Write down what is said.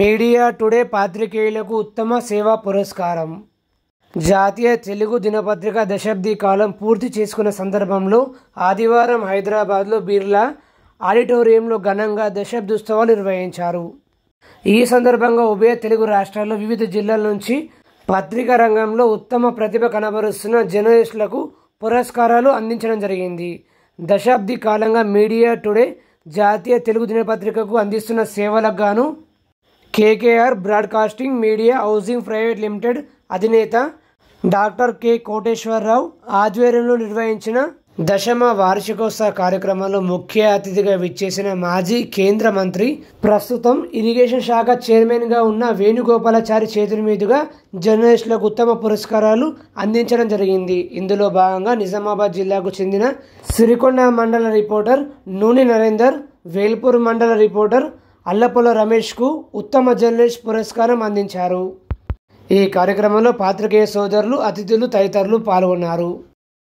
media today పాత్రికేయులకు ఉత్తమ సేవా పురస్కారం జాతీయ తెలుగు దినపత్రిక దశాబ్ది కాలం పూర్తి చేసుకున్న సందర్భంలో ఆదివారం హైదరాబాద్లో బిర్లా ఆడిటోరియంలో ఘనంగా దశాబ్దోత్సవాలు నిర్వహించారు ఈ సందర్భంగా ఉభయ తెలుగు రాష్ట్రాల్లో వివిధ జిల్లాల నుంచి పత్రికా రంగంలో ఉత్తమ ప్రతిభ కనబరుస్తున్న జర్నలిస్టులకు పురస్కారాలు అందించడం జరిగింది దశాబ్ది కాలంగా మీడియా టుడే జాతీయ తెలుగు దినపత్రికకు అందిస్తున్న సేవలకు గాను KKR broadcasting media housing private limited అధినేత డాక్టర్ కె కోటేశ్వరరావు ఆధ్వర్యంలో నిర్వహించిన దశమ వార్షికోత్సవ కార్యక్రమంలో ముఖ్య అతిథిగా విచ్చేసిన మాజీ కేంద్ర మంత్రి ప్రస్తుతం ఇరిగేషన్ శాఖ చైర్మన్గా ఉన్న వేణుగోపాలాచారి చేతుల మీదుగా జర్నలిస్టులకు ఉత్తమ పురస్కారాలు అందించడం జరిగింది ఇందులో భాగంగా నిజామాబాద్ జిల్లాకు చెందిన సిరికొండ మండల రిపోర్టర్ నూని నరేందర్ వేల్పూర్ మండల రిపోర్టర్ అల్లపుల రమేష్కు ఉత్తమ జర్నలిస్ట్ పురస్కారం అందించారు ఈ కార్యక్రమంలో పాత్రికేయ సోదరులు అతిథులు తదితరులు పాల్గొన్నారు